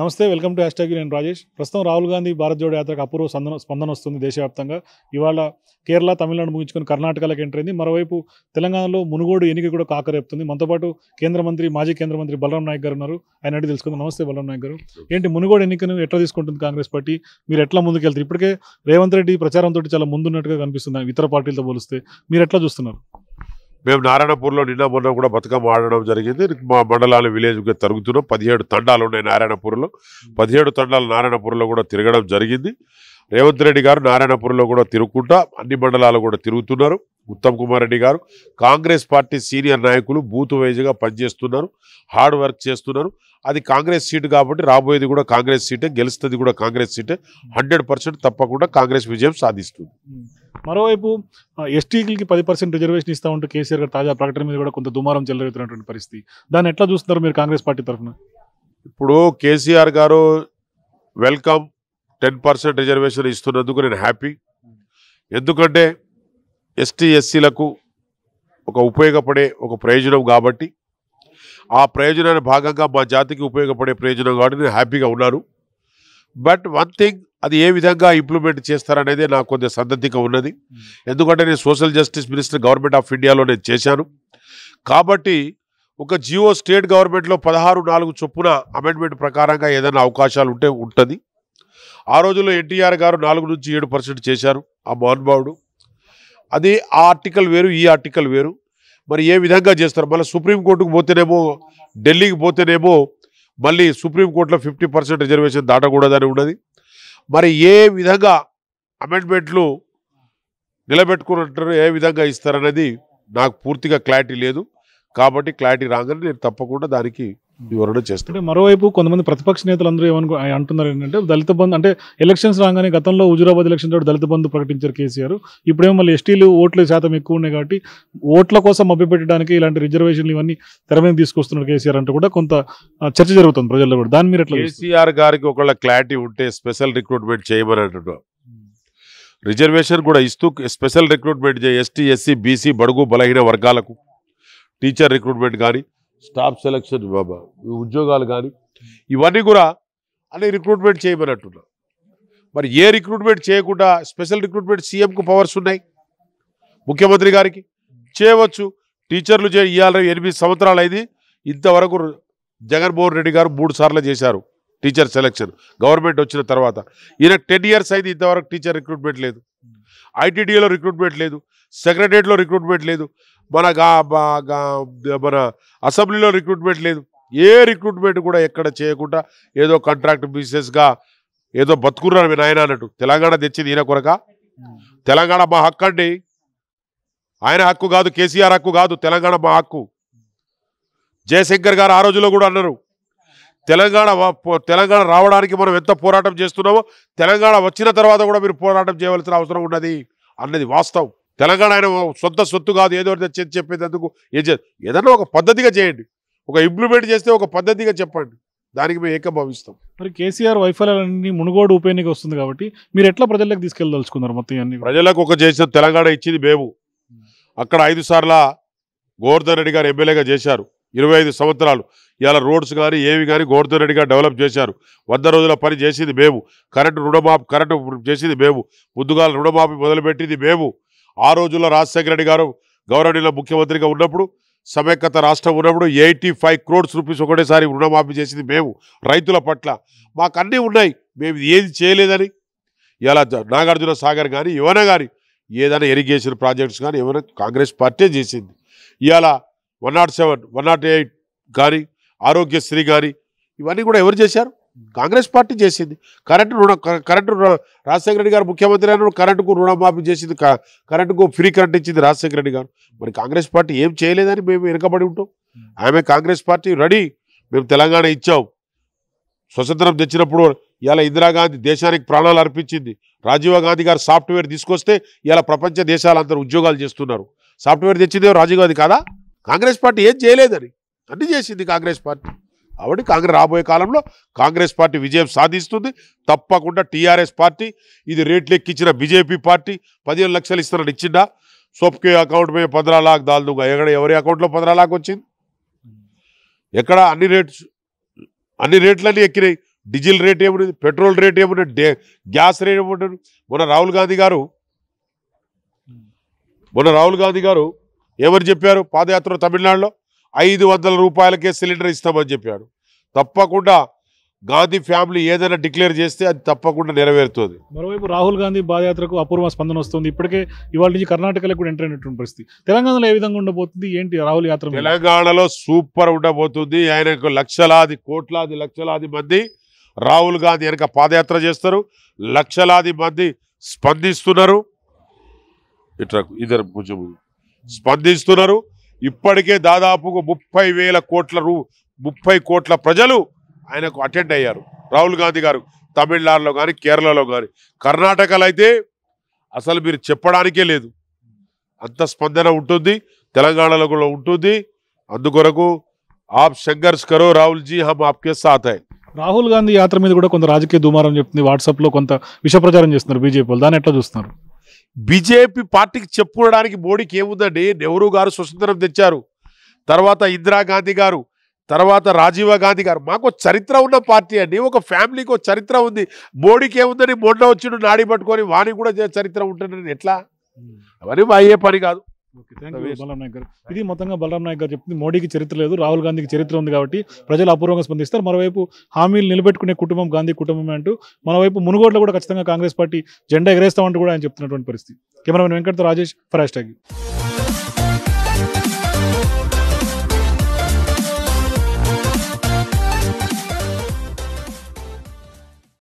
నమస్తే welcome to hash నేను రాజేష్ ప్రస్తుతం రాహుల్ గాంధీ భారత్ జోడో యాత్రకు అపూర్వ సందన స్పందన వస్తుంది దేశవ్యాప్తంగా ఇవాళ కేరళ తమిళనాడు ముగించుకుని కర్ణాటకలకు ఎంటర్ అయింది మరోవైపు తెలంగాణలో మునుగోడు ఎన్నిక కూడా కాకరేపుతుంది మనతో పాటు కేంద్ర మంత్రి మాజీ కేంద్ర మంత్రి బలరాం నాయక్ గారు ఉన్నారు ఆయన అడిగి తెలుసుకుందాం నమస్తే బలరాం నాయక్ గారు ఏంటి మునుగోడు ఎన్నికను ఎట్లా తీసుకుంటుంది కాంగ్రెస్ పార్టీ మీరు ఎట్లా ముందుకెళ్తారు ఇప్పటికే రేవంత్ రెడ్డి ప్రచారంతో చాలా ముందున్నట్టుగా కనిపిస్తుంది ఇతర పార్టీలతో పోలిస్తే మీరు ఎట్లా చూస్తున్నారు మేము నారాయణపూర్లో నిన్న మొన్న కూడా బతుకమ్మ ఆడడం జరిగింది మా మండలాలు విలేజ్ తరుగుతున్నాం పదిహేడు తండాలు ఉన్నాయి నారాయణపూర్లో పదిహేడు తండాలు నారాయణపూర్లో కూడా తిరగడం జరిగింది రేవంత్ రెడ్డి గారు నారాయణపూర్లో కూడా తిరుగుకుంటా అన్ని మండలాలు కూడా తిరుగుతున్నారు ఉత్తమ్ కుమార్ రెడ్డి గారు కాంగ్రెస్ పార్టీ సీనియర్ నాయకులు బూత్ వైజ్గా పనిచేస్తున్నారు హార్డ్ వర్క్ చేస్తున్నారు అది కాంగ్రెస్ సీటు కాబట్టి రాబోయేది కూడా కాంగ్రెస్ సీటే గెలుస్తుంది కూడా కాంగ్రెస్ సీటే హండ్రెడ్ తప్పకుండా కాంగ్రెస్ విజయం సాధిస్తుంది మరోవైపు ఎస్టీకి పది పర్సెంట్ రిజర్వేషన్ ఇస్తా ఉంటే కేసీఆర్ గారు తాజా ప్రకటన మీద కూడా కొంత దుమారం చెల్లరేతున్నటువంటి పరిస్థితి దాన్ని ఎట్లా చూస్తున్నారు మీరు కాంగ్రెస్ పార్టీ తరఫున ఇప్పుడు కేసీఆర్ గారు వెల్కమ్ టెన్ పర్సెంట్ రిజర్వేషన్ ఇస్తున్నందుకు నేను హ్యాపీ ఎందుకంటే ఎస్టీ ఎస్సీలకు ఒక ఉపయోగపడే ఒక ప్రయోజనం కాబట్టి ఆ ప్రయోజనాన్ని భాగంగా మా జాతికి ఉపయోగపడే ప్రయోజనం కాబట్టి నేను హ్యాపీగా ఉన్నాను బట్ వన్ థింగ్ అది ఏ విధంగా ఇంప్లిమెంట్ చేస్తారనేది నాకు కొంచెం సంతతిగా ఉన్నది hmm. ఎందుకంటే నేను social justice minister government of ఇండియాలో నేను చేశాను కాబట్టి ఒక జియో స్టేట్ గవర్నమెంట్లో పదహారు నాలుగు చొప్పున అమెండ్మెంట్ ప్రకారంగా ఏదైనా అవకాశాలు ఉంటే ఉంటుంది ఆ రోజుల్లో ఎన్టీఆర్ గారు నాలుగు నుంచి ఏడు పర్సెంట్ చేశారు ఆ మహానుభావుడు అది ఆ ఆర్టికల్ వేరు ఈ ఆర్టికల్ వేరు మరి ఏ విధంగా చేస్తారు మళ్ళీ సుప్రీంకోర్టుకు పోతేనేమో ఢిల్లీకి పోతేనేమో మళ్ళీ సుప్రీంకోర్టులో ఫిఫ్టీ పర్సెంట్ రిజర్వేషన్ దాటకూడదని ఉన్నది మరి ఏ విధంగా అమెండ్మెంట్లు నిలబెట్టుకున్నట్టు ఏ విధంగా ఇస్తారనేది నాకు పూర్తిగా క్లారిటీ లేదు కాబట్టి క్లారిటీ రాగానే నేను తప్పకుండా దానికి వివరణ చేస్తారు మరోవైపు కొంతమంది ప్రతిపక్ష నేతలు అందరూ ఏమనుకో అంటున్నారు ఏంటంటే దళిత బంధు అంటే ఎలక్షన్స్ రాగానే గతంలో హుజురాబాద్ ఎలక్షన్ తోటి దళిత బంధు ప్రకటించారు కేసీఆర్ ఇప్పుడేమో మళ్ళీ ఎస్టీలు ఓట్ల శాతం ఎక్కువ ఉన్నాయి కాబట్టి ఓట్ల కోసం మభ్యపెట్టడానికి ఇలాంటి రిజర్వేషన్లు ఇవన్నీ తెర మీద తీసుకొస్తున్నారు కేసీఆర్ అంటే కూడా కొంత చర్చ జరుగుతుంది ప్రజల్లో కూడా దాని మీరు ఎట్లా కేసీఆర్ గారికి ఒకళ్ళ క్లారిటీ ఉంటే స్పెషల్ రిక్రూట్మెంట్ చేయబడినట్టు రిజర్వేషన్ కూడా ఇస్తూ special recruitment ST SC BC బడుగు బలహీన వర్గాలకు టీచర్ రిక్రూట్మెంట్ కానీ స్టాఫ్ సెలక్షన్ ఉద్యోగాలు కానీ ఇవన్నీ కూడా అన్ని రిక్రూట్మెంట్ చేయమన్నట్టున్నారు మరి ఏ రిక్రూట్మెంట్ చేయకుండా స్పెషల్ రిక్రూట్మెంట్ సీఎంకు పవర్స్ ఉన్నాయి ముఖ్యమంత్రి గారికి చేయవచ్చు టీచర్లు చే ఇవాళ ఎనిమిది సంవత్సరాలు అయింది ఇంతవరకు జగన్మోహన్ రెడ్డి గారు మూడు సార్లు చేశారు టీచర్ సెలక్షన్ గవర్నమెంట్ వచ్చిన తర్వాత ఈయన టెన్ ఇయర్స్ అయింది ఇంతవరకు టీచర్ రిక్రూట్మెంట్ లేదు ఐటీడీఏలో రిక్రూట్మెంట్ లేదు సెక్రటరియట్లో రిక్రూట్మెంట్ లేదు మన మన అసెంబ్లీలో రిక్రూట్మెంట్ లేదు ఏ రిక్రూట్మెంట్ కూడా ఎక్కడ చేయకుండా ఏదో కాంట్రాక్ట్ బిజినెస్గా ఏదో బతుకున్నారు మీ నాయన అన్నట్టు తెలంగాణ తెచ్చింది ఈయన కొరక తెలంగాణ మా హక్కు అండి ఆయన హక్కు కాదు కేసీఆర్ హక్కు కాదు తెలంగాణ మా హక్కు జయశంకర్ గారు ఆ రోజులో కూడా అన్నారు తెలంగాణ తెలంగాణ రావడానికి మనం ఎంత పోరాటం చేస్తున్నామో తెలంగాణ వచ్చిన తర్వాత కూడా మీరు పోరాటం చేయవలసిన అవసరం ఉన్నది అన్నది వాస్తవం తెలంగాణ ఆయన సొంత సొత్తు కాదు ఏదో చెప్పేందుకు ఏం చేయాలి ఏదైనా ఒక పద్ధతిగా చేయండి ఒక ఇంప్లిమెంట్ చేస్తే ఒక పద్ధతిగా చెప్పండి దానికి మేము ఏకభావిస్తాం మరి కేసీఆర్ వైఫల్యాలన్నీ మునుగోడు ఉప ఎన్నిక వస్తుంది కాబట్టి మీరు ఎట్లా ప్రజలకు తీసుకెళ్ళదలుచుకున్నారు మొత్తం అన్ని ప్రజలకు ఒక చేసిన తెలంగాణ ఇచ్చింది మేము అక్కడ ఐదు సార్ల గోవర్ధన్ రెడ్డి గారు ఎమ్మెల్యేగా చేశారు ఇరవై ఐదు సంవత్సరాలు ఇలా రోడ్స్ కానీ ఏవి కానీ గోర్ధరెడ్డిగా డెవలప్ చేశారు వంద రోజుల పని చేసేది మేము కరెంటు రుణమాఫీ కరెంటు చేసేది మేము ముందుగా రుణమాఫీ మొదలుపెట్టింది మేము ఆ రోజుల్లో రాజశేఖర రెడ్డి గారు గౌరవనీయుల ముఖ్యమంత్రిగా ఉన్నప్పుడు సమైక్యత రాష్ట్రం ఉన్నప్పుడు ఎయిటీ ఫైవ్ క్రోడ్స్ రూపీస్ ఒకటేసారి రుణమాఫీ చేసింది మేము రైతుల పట్ల మాకు అన్నీ ఉన్నాయి మేము ఏది చేయలేదని ఇలా నాగార్జున సాగర్ కానీ ఏమైనా కానీ ఏదైనా ఇరిగేషన్ ప్రాజెక్ట్స్ కానీ ఏమైనా కాంగ్రెస్ పార్టీ చేసింది ఇలా one nought seven one nought eight కానీ ఆరోగ్యశ్రీ కానీ ఇవన్నీ కూడా ఎవరు చేశారు కాంగ్రెస్ పార్టీ చేసింది కరెంటు రుణ కరెంటు రాజశేఖర రెడ్డి గారు ముఖ్యమంత్రి అయిన కరెంటుకు రుణమాఫీ చేసింది కరెంటుకు ఫ్రీ కరెంట్ ఇచ్చింది రాజశేఖర రెడ్డి గారు మరి కాంగ్రెస్ పార్టీ ఏం చేయలేదని మేము వెనుకబడి ఉంటాం ఆమె కాంగ్రెస్ పార్టీ రెడీ మేము తెలంగాణ ఇచ్చాం స్వతంత్రం తెచ్చినప్పుడు ఇలా ఇందిరాగాంధీ దేశానికి ప్రాణాలు అర్పించింది రాజీవ్ గాంధీ గారు సాఫ్ట్వేర్ తీసుకొస్తే ఇలా ప్రపంచ దేశాలందరూ ఉద్యోగాలు చేస్తున్నారు సాఫ్ట్వేర్ తెచ్చిందే రాజీవ్ గాంధీ కాదా కాంగ్రెస్ పార్టీ ఏం చేయలేదని అన్ని చేసింది కాంగ్రెస్ పార్టీ కాబట్టి కాంగ్రెస్ రాబోయే కాలంలో కాంగ్రెస్ పార్టీ విజయం సాధిస్తుంది తప్పకుండా టీఆర్ఎస్ పార్టీ ఇది రేట్లు ఎక్కించిన బీజేపీ పార్టీ పదిహేను లక్షలు ఇస్తున్నాడు ఇచ్చిందా సోప్కే అకౌంట్ మీద పంద్రా లాక్ దాల్దుగా ఎక్కడ ఎవరి అకౌంట్లో పంద్రా లాక్ వచ్చింది ఎక్కడ అన్ని రేట్స్ అన్ని రేట్లన్నీ ఎక్కినాయి డీజిల్ రేట్ ఏమున్నది పెట్రోల్ రేట్ ఏమున్నది గ్యాస్ రేట్ ఏముంటాడు మొన్న రాహుల్ గాంధీ గారు మొన్న రాహుల్ గాంధీ గారు ఎవరు చెప్పారు పాదయాత్ర తమిళనాడులో ఐదు వందల రూపాయలకే సిలిండర్ ఇస్తామని చెప్పాడు తప్పకుండా గాంధీ ఫ్యామిలీ ఏదైనా డిక్లేర్ చేస్తే అది తప్పకుండా నెరవేరుతుంది మరోవైపు రాహుల్ గాంధీ పాదయాత్రకు అపూర్వ స్పందన వస్తుంది ఇప్పటికే ఇవాళ నుంచి కర్ణాటకలో కూడా ఎంటర్ అయినటువంటి పరిస్థితి తెలంగాణలో ఏ విధంగా ఉండబోతుంది ఏంటి రాహుల్ యాత్ర తెలంగాణలో సూపర్ ఉండబోతుంది ఆయనకు లక్షలాది కోట్లాది లక్షలాది మంది రాహుల్ గాంధీ వెనక పాదయాత్ర చేస్తారు లక్షలాది మంది స్పందిస్తున్నారు ఇట్లా ఇద్దరు కొంచెం స్పందిస్తున్నారు ఇప్పటికే దాదాపు ముప్పై వేల కోట్ల రూ ముప్పై కోట్ల ప్రజలు ఆయనకు అటెండ్ అయ్యారు రాహుల్ గాంధీ గారు తమిళనాడులో కానీ కేరళలో కానీ కర్ణాటకలో అయితే అసలు మీరు చెప్పడానికే లేదు అంత స్పందన ఉంటుంది తెలంగాణలో కూడా ఉంటుంది అందుకొరకు ఆప్ సంఘర్ష్ కరో రాహుల్ జీ హమ్ ఆప్కే సాత్ హై రాహుల్ గాంధీ యాత్ర మీద కూడా కొంత రాజకీయ దుమారం చెప్తుంది వాట్సాప్లో కొంత విష ప్రచారం చేస్తున్నారు బీజేపీ వాళ్ళు దాన్ని ఎట్లా చూస్తున్నారు బీజేపీ పార్టీకి చెప్పుకోవడానికి మోడీకి ఏముందండి నెహ్రూ గారు స్వతంత్రం తెచ్చారు తర్వాత ఇందిరాగాంధీ గారు తర్వాత రాజీవ్ గాంధీ గారు మాకు చరిత్ర ఉన్న పార్టీ అండి ఒక ఫ్యామిలీకి ఒక చరిత్ర ఉంది మోడీకి ఏముందని మొండ వచ్చిండు నాడి పట్టుకొని వాణి కూడా చరిత్ర ఉంటుందని ఎట్లా అవన్నీ అయ్యే పని కాదు ఇది మొత్తంగా బలరాం నాయక్ గారు చెప్తుంది మోడీకి చరిత్ర లేదు రాహుల్ గాంధీకి చరిత్ర ఉంది కాబట్టి ప్రజలు అపూర్వంగా స్పందిస్తారు మరోవైపు హామీలు నిలబెట్టుకునే కుటుంబం గాంధీ కుటుంబం అంటూ మరోవైపు మునుగోడులో కూడా ఖచ్చితంగా కాంగ్రెస్ పార్టీ జెండా ఎగరేస్తామంటూ కూడా ఆయన చెప్తున్నటువంటి పరిస్థితి కెమెరామెన్ వెంకటతో రాజేష్ ఫరాజ్ ట్యాగ్